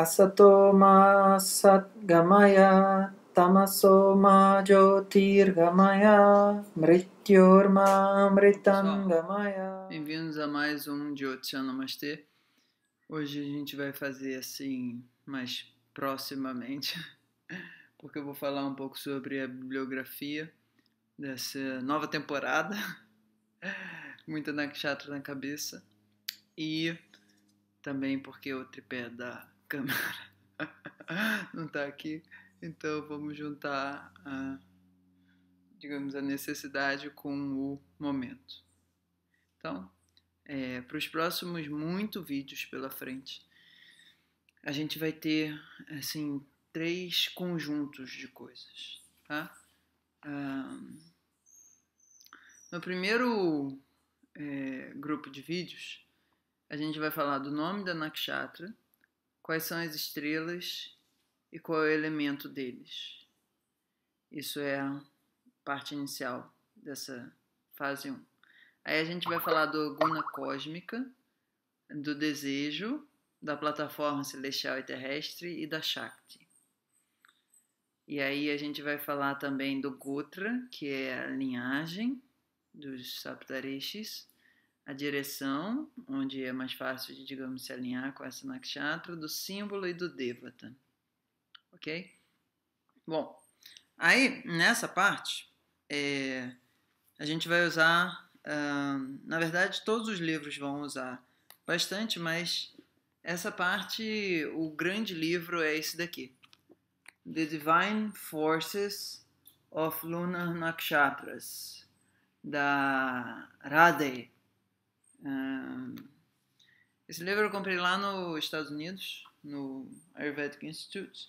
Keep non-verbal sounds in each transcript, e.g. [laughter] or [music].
Asato satgamaya tamaso jyotirgamaya mrityorma mritangamaya. Bem-vindos a mais um Jyotsya Namastê. Hoje a gente vai fazer assim, mais proximamente, [laughs] porque eu vou falar um pouco sobre a bibliografia dessa nova temporada. [laughs] Muita nakshatra na cabeça. E também porque o tripé da câmera [laughs] não está aqui, então vamos juntar, a, digamos, a necessidade com o momento. Então, é, para os próximos muito vídeos pela frente, a gente vai ter assim três conjuntos de coisas, tá? no primeiro é, grupo de vídeos, a gente vai falar do nome da nakshatra, quais são as estrelas e qual é o elemento deles. Isso é a parte inicial dessa fase 1. Aí a gente vai falar do guna cósmica, do desejo, da plataforma celestial e terrestre e da Shakti. E aí a gente vai falar também do Gotra, que é a linhagem dos Saptarishis, a direção, onde é mais fácil de, digamos, se alinhar com essa nakshatra, do símbolo e do devata. Ok? Bom, aí nessa parte é, a gente vai usar, uh, na verdade, todos os livros vão usar bastante, mas essa parte, o grande livro é esse daqui: The Divine Forces of Lunar Nakshatras, da Radhe esse livro eu comprei lá nos Estados Unidos, no Ayurvedic Institute.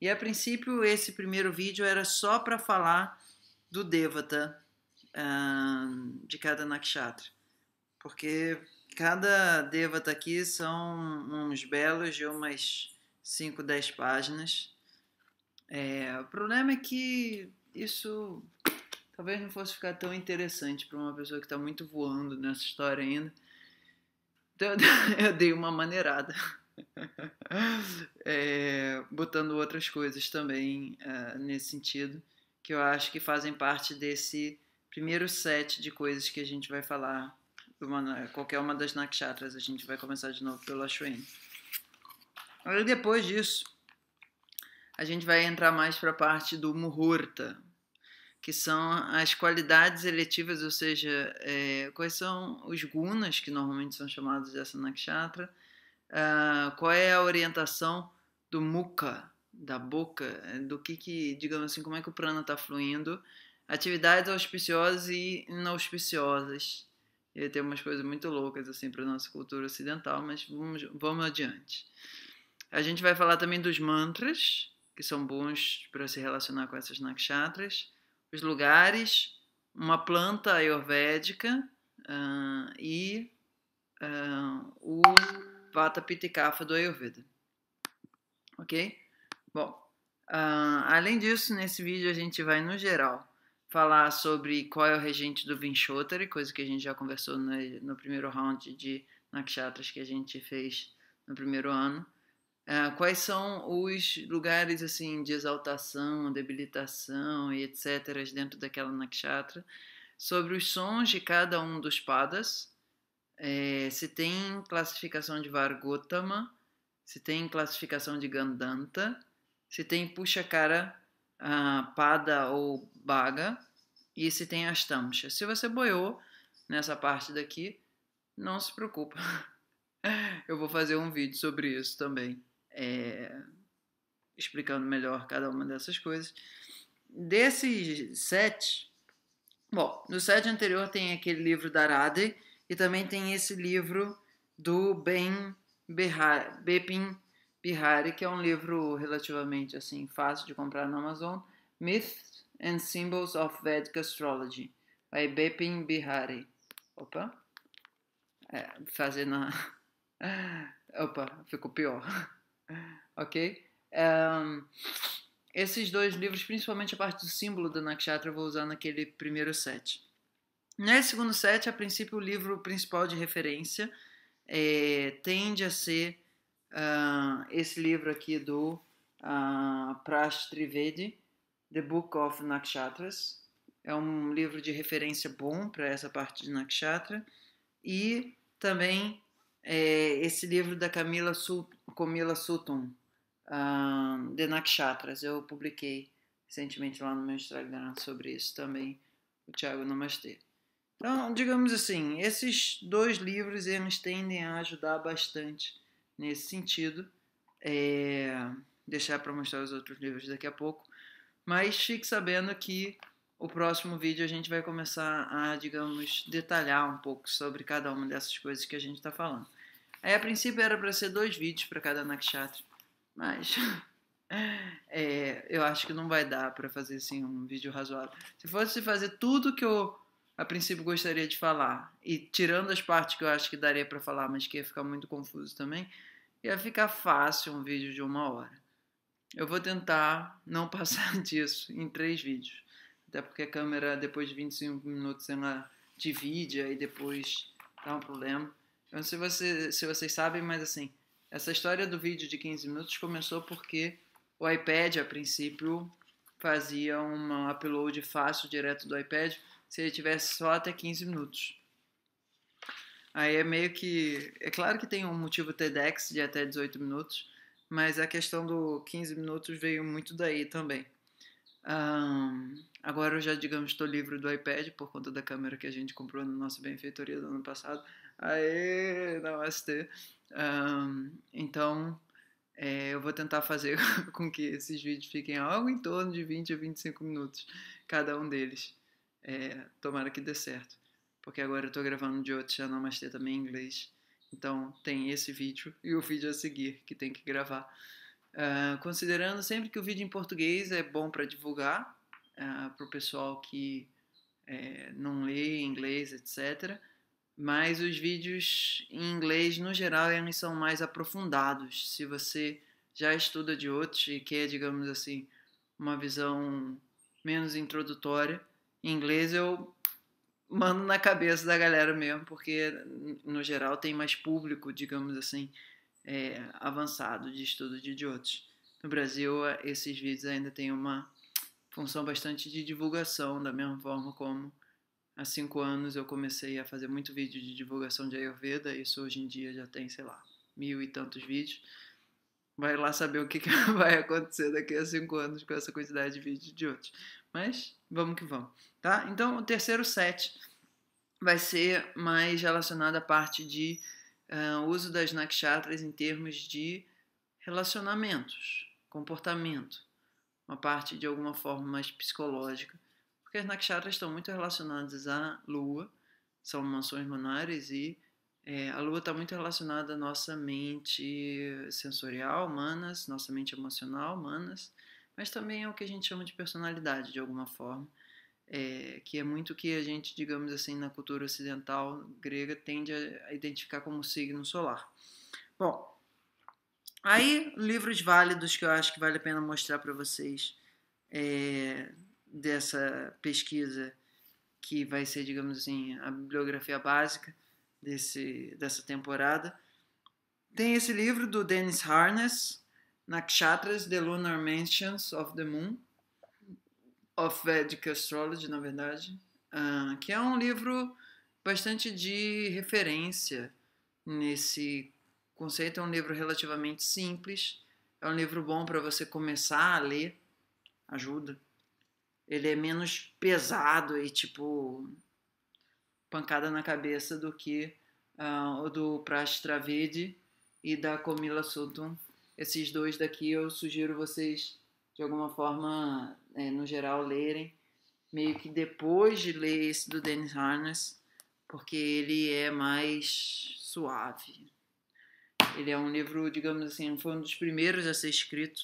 E a princípio, esse primeiro vídeo era só para falar do Devata de cada nakshatra, porque cada Devata aqui são uns belos de umas 5, 10 páginas. É, o problema é que isso talvez não fosse ficar tão interessante para uma pessoa que está muito voando nessa história ainda. Então eu dei [laughs] uma maneirada. [laughs] É, botando outras coisas também é, nesse sentido, que eu acho que fazem parte desse primeiro set de coisas que a gente vai falar. Uma, qualquer uma das nakshatras, a gente vai começar de novo pelo Ashwini. E depois disso, a gente vai entrar mais para a parte do Muhurta, que são as qualidades eletivas, ou seja, é, quais são os gunas, que normalmente são chamados dessa nakshatra, uh, ah, qual é a orientação do mukha, da boca, eh, do que, que digamos assim, como é que o prana está fluindo, atividades auspiciosas e inauspiciosas. E tem umas coisas muito loucas assim para nossa cultura ocidental, mas vamos, vamos adiante. A gente vai falar também dos mantras, que são bons para se relacionar com essas nakshatras os lugares, uma planta ayurvédica uh, e uh, o Vata Pitikafa do Ayurveda. Ok? Bom, uh, além disso, nesse vídeo a gente vai, no geral, falar sobre qual é o regente do Vinchotari, coisa que a gente já conversou no, no primeiro round de nakshatras que a gente fez no primeiro ano. Ah, quais são os lugares assim de exaltação, debilitação e etc. dentro daquela nakshatra? Sobre os sons de cada um dos padas, é, se tem classificação de Vargotama, se tem classificação de Gandanta, se tem puxa-cara, uh, pada ou baga, e se tem Astamsha. Se você boiou nessa parte daqui, não se preocupa. [laughs] Eu vou fazer um vídeo sobre isso também é, explicando melhor cada uma dessas coisas. Desses sete, bom, no sete anterior tem aquele livro da Arade e também tem esse livro do Ben Bepin Bihari, que é um livro relativamente assim fácil de comprar na Amazon, Myths and Symbols of Vedic Astrology, by Bepin Bihari. Opa, é, fazendo a... [laughs] Opa, ficou pior. [laughs] ok? Um, é, esses dois livros, principalmente a parte do símbolo da Nakshatra, eu vou usar naquele primeiro set. Nesse segundo set, a princípio, o livro principal de referência é, tende a ser uh, esse livro aqui do uh, Prash Trivedi, The Book of Nakshatras. É um livro de referência bom para essa parte de Nakshatra. E também é, esse livro da Camila Sul, Camila Sutton, The Nakshatras. Eu publiquei recentemente lá no meu Instagram sobre isso também, o Thiago Namastê. Então, digamos assim, esses dois livros eles tendem a ajudar bastante nesse sentido. É, deixar para mostrar os outros livros daqui a pouco, mas fique sabendo que o próximo vídeo a gente vai começar a, digamos, detalhar um pouco sobre cada uma dessas coisas que a gente está falando. Aí, a princípio, era para ser dois vídeos para cada nakshatra, mas [laughs] é, eu acho que não vai dar para fazer assim um vídeo razoável. Se fosse fazer tudo que eu, a princípio, gostaria de falar, e tirando as partes que eu acho que daria para falar, mas que ia ficar muito confuso também, ia ficar fácil um vídeo de uma hora. Eu vou tentar não [laughs] passar disso em três vídeos. Até porque a câmera, depois de 25 minutos, ela divide e depois dá um problema. Eu não sei você, se vocês sabem, mas assim, essa história do vídeo de 15 minutos começou porque o iPad, a princípio, fazia um upload fácil direto do iPad se ele tivesse só até 15 minutos. Aí é meio que. É claro que tem um motivo TEDx de até 18 minutos, mas a questão do 15 minutos veio muito daí também. Um, Agora eu já, digamos, estou livre do iPad por conta da câmera que a gente comprou na nossa benfeitoria do ano passado. Aê, namastê! Um, então, é, eu vou tentar fazer [laughs] com que esses vídeos fiquem algo em torno de 20 a 25 minutos, cada um deles. É, tomara que dê certo. Porque agora eu estou gravando de outro já namastê também em inglês. Então, tem esse vídeo e o vídeo a seguir que tem que gravar. Uh, considerando sempre que o vídeo em português é bom para divulgar, uh, ah, para o pessoal que é, não lê inglês, etc. Mas os vídeos em inglês, no geral, eles são mais aprofundados. Se você já estuda de outros e quer, digamos assim, uma visão menos introdutória, em inglês eu mando na cabeça da galera mesmo, porque no geral tem mais público, digamos assim, é, avançado de estudo de idiotas. No Brasil, esses vídeos ainda têm uma função bastante de divulgação, da mesma forma como há cinco anos eu comecei a fazer muito vídeo de divulgação de Ayurveda, isso hoje em dia já tem, sei lá, mil e tantos vídeos. Vai lá saber o que, que [laughs] vai acontecer daqui a cinco anos com essa quantidade de vídeos de outros. Mas vamos que vamos, tá? Então o terceiro set vai ser mais relacionado à parte de uh, uso das nakshatras em termos de relacionamentos, comportamento uma parte de alguma forma mais psicológica, porque as nakshatras estão muito relacionadas à lua, são mansões lunares e é, a lua está muito relacionada à nossa mente sensorial, manas, nossa mente emocional, manas, mas também ao é que a gente chama de personalidade, de alguma forma, é, que é muito o que a gente, digamos assim, na cultura ocidental grega, tende a identificar como signo solar. Bom, Aí, livros válidos que eu acho que vale a pena mostrar para vocês é, dessa pesquisa, que vai ser, digamos assim, a bibliografia básica desse, dessa temporada. Tem esse livro do Dennis Harness, Nakshatras, The Lunar Mansions of the Moon, of Vedic Astrology, na verdade, uh, que é um livro bastante de referência nesse Conceito é um livro relativamente simples, é um livro bom para você começar a ler, ajuda. Ele é menos pesado e tipo pancada na cabeça do que uh, o do Prash Travedi e da Comila Sutton. Esses dois daqui eu sugiro vocês, de alguma forma, é, no geral, lerem. Meio que depois de ler esse do Dennis Harness, porque ele é mais suave. Ele é um livro, digamos assim, foi um dos primeiros a ser escrito,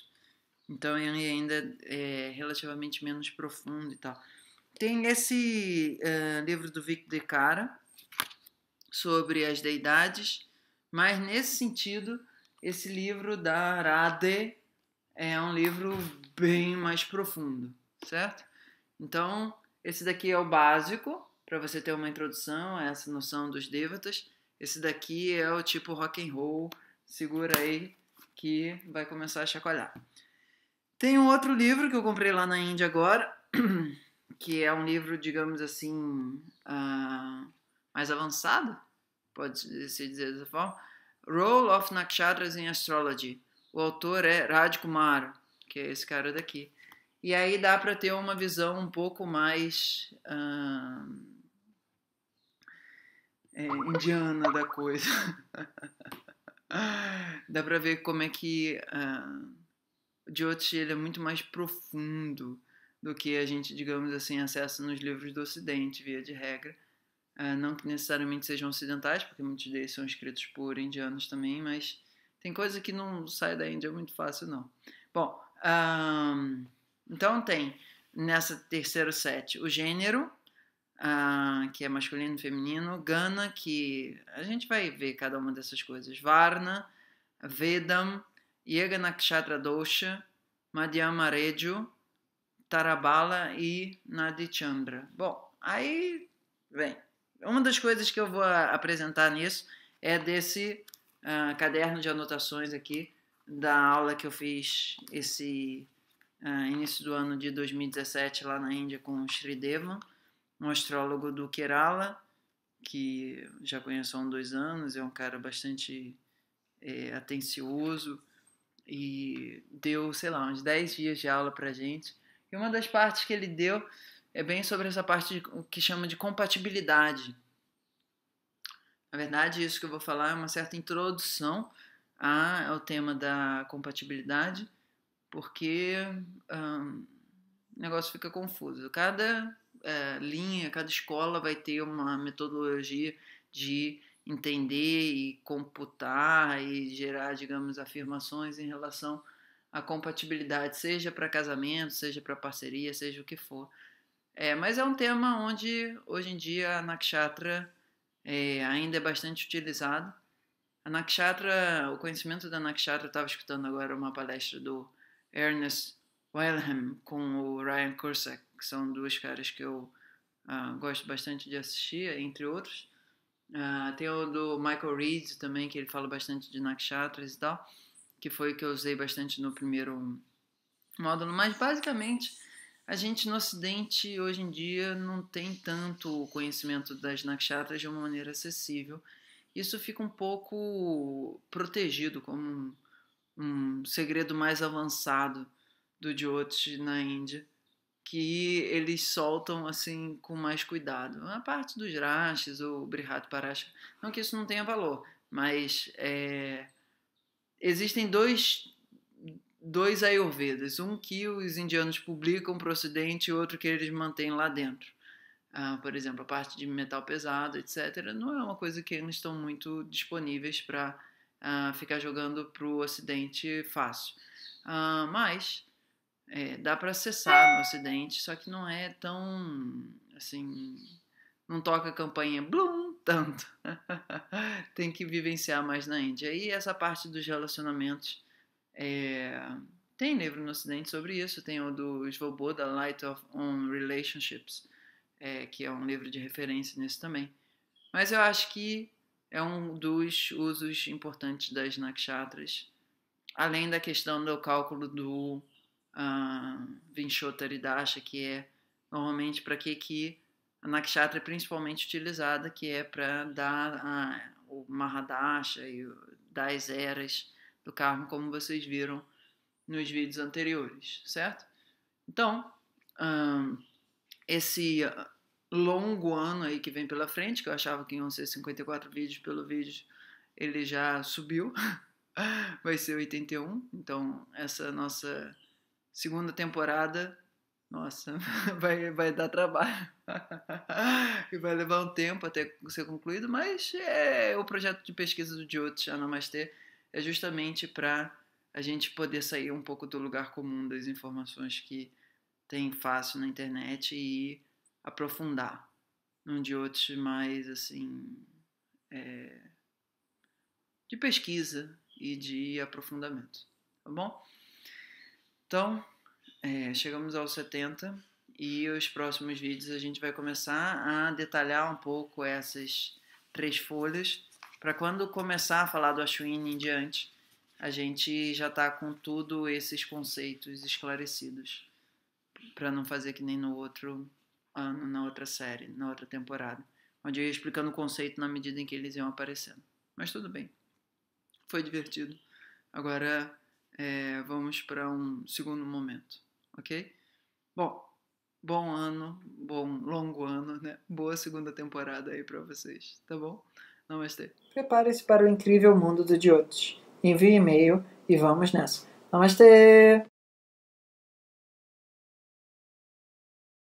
então ele ainda é relativamente menos profundo e tal. Tem esse uh, livro do Vic de Cara sobre as deidades, mas nesse sentido, esse livro da Arade é um livro bem mais profundo, certo? Então, esse daqui é o básico para você ter uma introdução a essa noção dos devatas. Esse daqui é o tipo rock and roll. Segura aí que vai começar a chacoalhar. Tem um outro livro que eu comprei lá na Índia agora, [clears throat] que é um livro, digamos assim, uh, mais avançado, pode se dizer dessa forma. Role of Nakshatras in Astrology. O autor é Radhikumar que é esse cara daqui. E aí dá para ter uma visão um pouco mais. Uh, é, indiana da coisa. [laughs] Dá pra ver como é que uh, ah, o Jyotish ele é muito mais profundo do que a gente, digamos assim, acessa nos livros do Ocidente, via de regra. Uh, não que necessariamente sejam ocidentais, porque muitos deles são escritos por indianos também, mas tem coisa que não sai da Índia muito fácil, não. Bom, um, ah, então tem nessa terceira set o gênero, ah, que é masculino e feminino, Gana, que a gente vai ver cada uma dessas coisas, Varna, Vedam, Yega Dosha, Madhyama Regio, Tarabala e Nadichandra. Bom, aí vem. Uma das coisas que eu vou apresentar nisso é desse uh, caderno de anotações aqui da aula que eu fiz esse uh, início do ano de 2017 lá na Índia com o Srideva um astrólogo do Kerala, que já conheço há um, dois anos, é um cara bastante é, atencioso e deu, sei lá, uns 10 dias de aula para gente. E uma das partes que ele deu é bem sobre essa parte de, que chama de compatibilidade. Na verdade, isso que eu vou falar é uma certa introdução ao tema da compatibilidade, porque o negócio fica confuso. Cada é, linha, cada escola vai ter uma metodologia de entender e computar e gerar, digamos, afirmações em relação à compatibilidade, seja para casamento, seja para parceria, seja o que for. É, mas é um tema onde hoje em dia a nakshatra é, ainda é bastante utilizado. A nakshatra, o conhecimento da nakshatra, eu estava escutando agora uma palestra do Ernest Wilhelm com o Ryan Kursak que são duas caras que eu uh, gosto bastante de assistir, entre outros. Uh, tem o do Michael Reed também, que ele fala bastante de nakshatras e tal, que foi o que eu usei bastante no primeiro módulo. Mas basicamente, a gente no Ocidente hoje em dia não tem tanto conhecimento das nakshatras de uma maneira acessível. Isso fica um pouco protegido como um, um segredo mais avançado do Jyotish na Índia que eles soltam assim com mais cuidado. A parte dos rachas ou brihat parasha, não que isso não tenha valor, mas é, existem dois dois ayurvedas, um que os indianos publicam para o ocidente e outro que eles mantêm lá dentro. Ah, por exemplo, a parte de metal pesado, etc., não é uma coisa que eles estão muito disponíveis para ah, ficar jogando para o ocidente fácil. Ah, mas é, dá para acessar no Ocidente, só que não é tão assim, não toca a campanha blum tanto. [laughs] Tem que vivenciar mais na Índia. E essa parte dos relacionamentos é, tem livro no Ocidente sobre isso, tem o do Svoboda, Light of On Relationships, é, que é um livro de referência nisso também. Mas eu acho que é um dos usos importantes das nakshatras, além da questão do cálculo do uh, que é normalmente para que que a nakshatra é principalmente utilizada, que é para dar a, o Mahadasha e o, das eras do karma, como vocês viram nos vídeos anteriores, certo? Então, um, esse longo ano aí que vem pela frente, que eu achava que iam ser 54 vídeos, pelo vídeo ele já subiu, [laughs] vai ser 81, então essa nossa Segunda temporada, nossa, [laughs] vai, vai dar trabalho. [laughs] e vai levar um tempo até ser concluído, mas é o projeto de pesquisa do Jyotish Anamastê é justamente para a gente poder sair um pouco do lugar comum das informações que tem fácil na internet e aprofundar num Jyotish mais assim é, de pesquisa e de aprofundamento, tá bom? Então, é, chegamos aos 70 e os próximos vídeos a gente vai começar a detalhar um pouco essas três folhas para quando começar a falar do Ashwin em diante, a gente já está com tudo esses conceitos esclarecidos para não fazer que nem no outro ano, na outra série, na outra temporada, onde eu ia explicando o conceito na medida em que eles iam aparecendo. Mas tudo bem. Foi divertido. Agora é, vamos para um segundo momento, ok? Bom, bom ano, bom longo ano, né? Boa segunda temporada aí para vocês, tá bom? Namastê. Prepare-se para o incrível mundo do Jyotish. Envie e-mail e vamos nessa. Namastê!